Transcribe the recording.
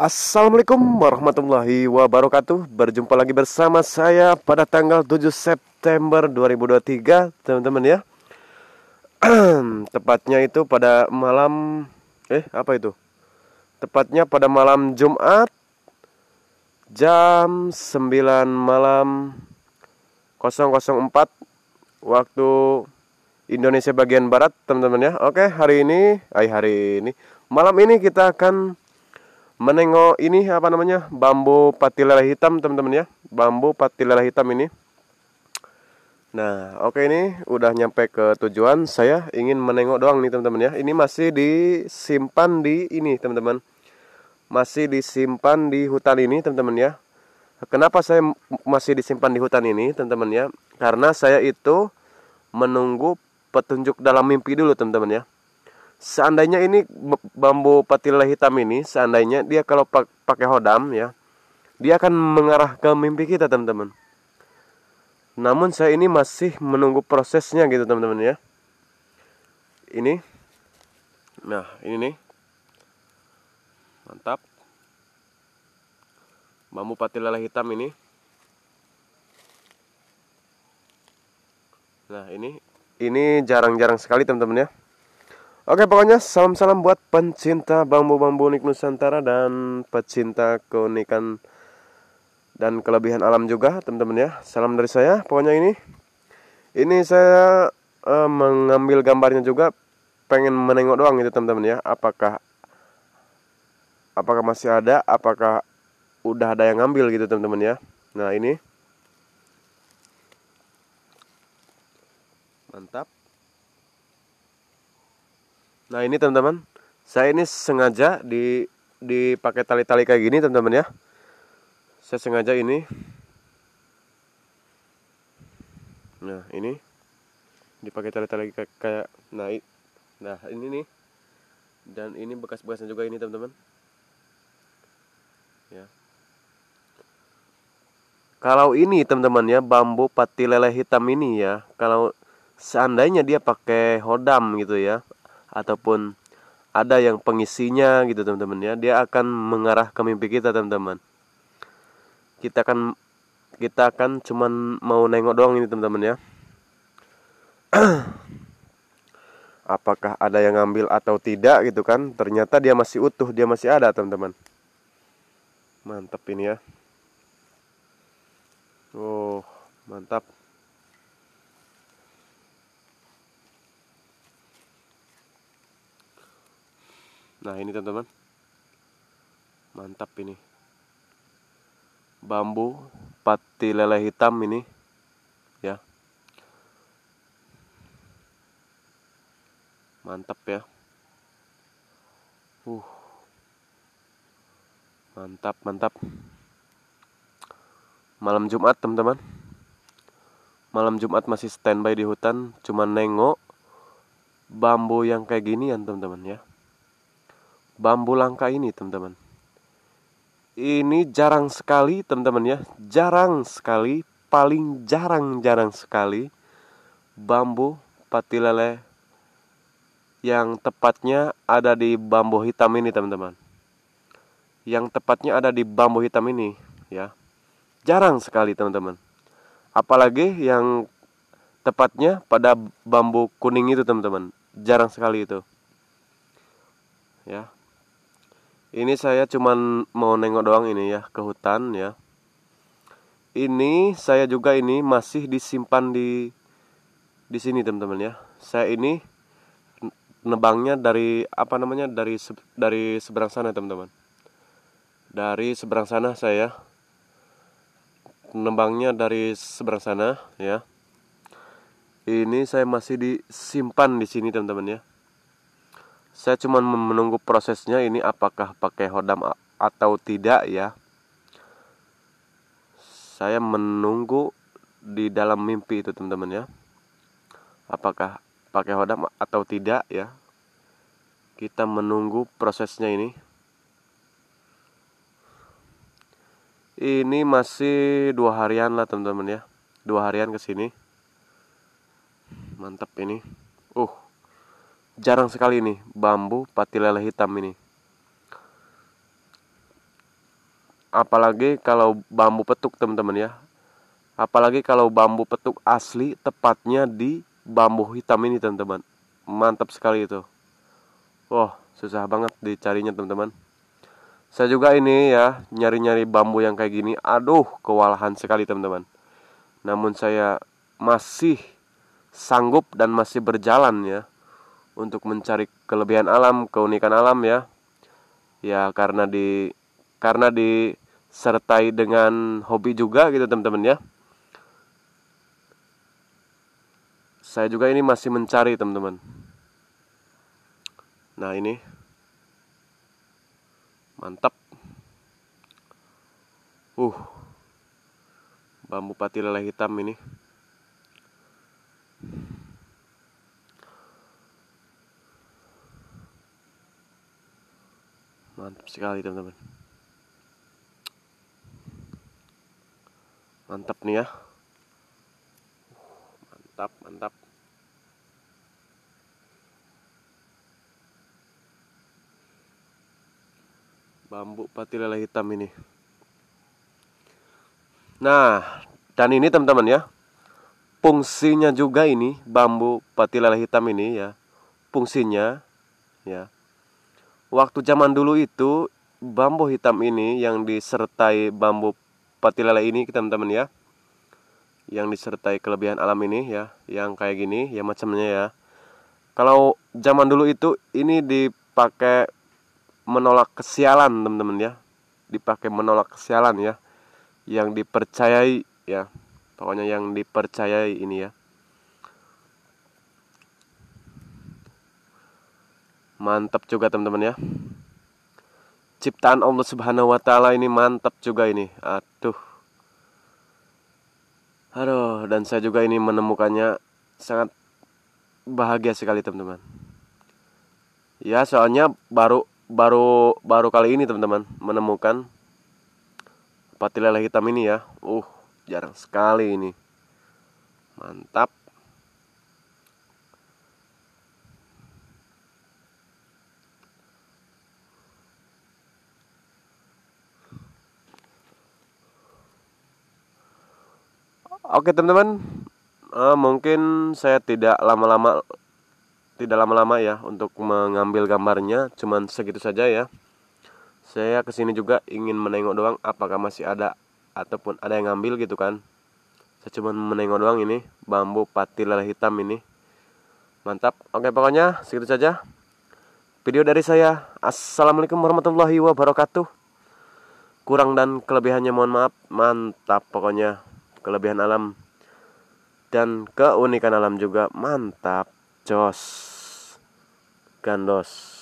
Assalamualaikum warahmatullahi wabarakatuh Berjumpa lagi bersama saya pada tanggal 7 September 2023 Teman-teman ya Tepatnya itu pada malam Eh apa itu? Tepatnya pada malam Jumat Jam 9 malam 004 Waktu Indonesia bagian Barat teman-teman ya Oke hari ini Ay eh, hari ini Malam ini kita akan menengok ini apa namanya bambu pati lele hitam teman-teman ya bambu pati lele hitam ini nah oke okay, ini udah nyampe ke tujuan saya ingin menengok doang nih teman-teman ya ini masih disimpan di ini teman-teman masih disimpan di hutan ini teman-teman ya kenapa saya masih disimpan di hutan ini teman-teman ya karena saya itu menunggu petunjuk dalam mimpi dulu teman-teman ya seandainya ini bambu patila hitam ini seandainya dia kalau pakai hodam ya dia akan mengarah ke mimpi kita teman-teman namun saya ini masih menunggu prosesnya gitu teman-teman ya ini nah ini nih mantap bambu patila hitam ini nah ini ini jarang-jarang sekali teman-teman ya Oke pokoknya salam-salam buat pencinta bambu-bambu unik Nusantara dan pecinta keunikan dan kelebihan alam juga teman-teman ya. Salam dari saya pokoknya ini. Ini saya uh, mengambil gambarnya juga pengen menengok doang itu teman-teman ya. Apakah apakah masih ada, apakah udah ada yang ngambil gitu teman-teman ya. Nah ini. Mantap. Nah ini teman-teman, saya ini sengaja di dipakai tali-tali kayak gini teman-teman ya. Saya sengaja ini. Nah ini dipakai tali-tali kayak naik. Nah ini nih dan ini bekas-bekasnya juga ini teman-teman. Ya. Kalau ini teman-teman ya bambu pati lele hitam ini ya, kalau seandainya dia pakai hodam gitu ya ataupun ada yang pengisinya gitu teman-teman ya dia akan mengarah ke mimpi kita teman-teman kita akan kita akan cuman mau nengok doang ini teman-teman ya apakah ada yang ngambil atau tidak gitu kan ternyata dia masih utuh dia masih ada teman-teman mantap ini ya oh mantap Nah ini teman-teman Mantap ini Bambu Pati lele hitam ini Ya Mantap ya Uh Mantap mantap Malam Jumat teman-teman Malam Jumat masih standby di hutan Cuman nengok Bambu yang kayak gini ya teman-teman ya bambu langka ini teman-teman ini jarang sekali teman-teman ya jarang sekali paling jarang-jarang sekali bambu pati patilele yang tepatnya ada di bambu hitam ini teman-teman yang tepatnya ada di bambu hitam ini ya jarang sekali teman-teman apalagi yang tepatnya pada bambu kuning itu teman-teman jarang sekali itu ya ini saya cuman mau nengok doang ini ya ke hutan ya. Ini saya juga ini masih disimpan di di sini teman-teman ya. Saya ini nebangnya dari apa namanya dari dari seberang sana teman-teman dari seberang sana saya ya. nebangnya dari seberang sana ya ini saya masih disimpan di sini teman-teman ya saya cuma menunggu prosesnya ini apakah pakai hodam atau tidak ya saya menunggu di dalam mimpi itu teman-teman ya apakah pakai hodam atau tidak ya kita menunggu prosesnya ini ini masih dua harian lah teman-teman ya dua harian kesini. sini mantap ini uh jarang sekali nih bambu pati lele hitam ini apalagi kalau bambu petuk teman-teman ya apalagi kalau bambu petuk asli tepatnya di bambu hitam ini teman-teman mantap sekali itu wah susah banget dicarinya teman-teman saya juga ini ya nyari-nyari bambu yang kayak gini aduh kewalahan sekali teman-teman namun saya masih sanggup dan masih berjalan ya untuk mencari kelebihan alam, keunikan alam ya. Ya karena di karena disertai dengan hobi juga gitu teman-teman ya. Saya juga ini masih mencari teman-teman. Nah ini mantap. Uh, bambu pati lele hitam ini. mantap sekali teman-teman mantap nih ya mantap mantap bambu pati lele hitam ini. Nah, dan ini teman-teman ya, fungsinya juga ini bambu pati lele hitam ini ya, fungsinya ya waktu zaman dulu itu bambu hitam ini yang disertai bambu pati lele ini teman-teman ya yang disertai kelebihan alam ini ya yang kayak gini ya macamnya ya kalau zaman dulu itu ini dipakai menolak kesialan teman-teman ya dipakai menolak kesialan ya yang dipercayai ya pokoknya yang dipercayai ini ya mantap juga teman-teman ya ciptaan Allah Subhanahu wa taala ini mantap juga ini. Aduh. Aduh, dan saya juga ini menemukannya sangat bahagia sekali, teman-teman. Ya, soalnya baru baru baru kali ini, teman-teman, menemukan pati lele hitam ini ya. Uh, jarang sekali ini. Mantap. Oke teman-teman, uh, mungkin saya tidak lama-lama tidak lama-lama ya untuk mengambil gambarnya, cuman segitu saja ya. Saya kesini juga ingin menengok doang apakah masih ada ataupun ada yang ngambil gitu kan. Saya cuma menengok doang ini bambu pati lele hitam ini. Mantap. Oke pokoknya segitu saja. Video dari saya. Assalamualaikum warahmatullahi wabarakatuh. Kurang dan kelebihannya mohon maaf. Mantap pokoknya kelebihan alam dan keunikan alam juga mantap jos gandos